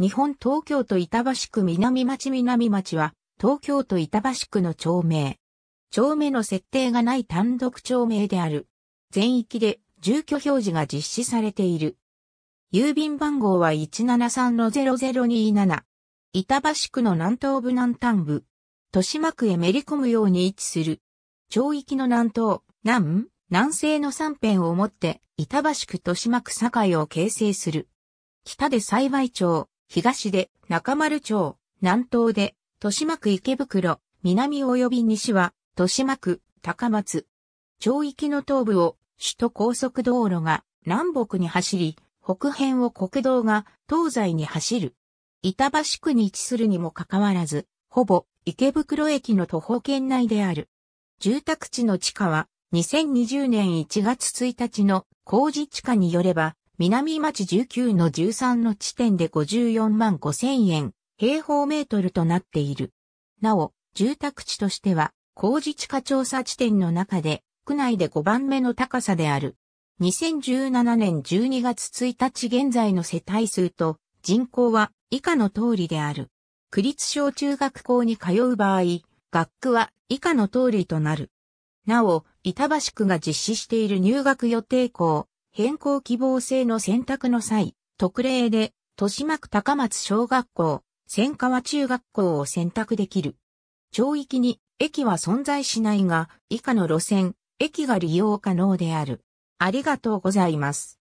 日本東京都板橋区南町南町は、東京都板橋区の町名。町名の設定がない単独町名である。全域で住居表示が実施されている。郵便番号は173-0027。板橋区の南東部南端部。豊島区へめり込むように位置する。町域の南東、南、南西の三辺をもって、板橋区豊島区境を形成する。北で幸町、東で中丸町、南東で豊島区池袋、南及び西は豊島区高松。町域の東部を首都高速道路が南北に走り、北辺を国道が東西に走る。板橋区に位置するにもかかわらず、ほぼ池袋駅の徒歩圏内である。住宅地の地下は2020年1月1日の工事地下によれば南町19の13の地点で54万5千円、平方メートルとなっている。なお、住宅地としては、工事地下調査地点の中で、区内で5番目の高さである。2017年12月1日現在の世帯数と人口は以下の通りである。区立小中学校に通う場合、学区は以下の通りとなる。なお、板橋区が実施している入学予定校、変更希望制の選択の際、特例で、豊島区高松小学校、千川中学校を選択できる。町域に駅は存在しないが、以下の路線、駅が利用可能である。ありがとうございます。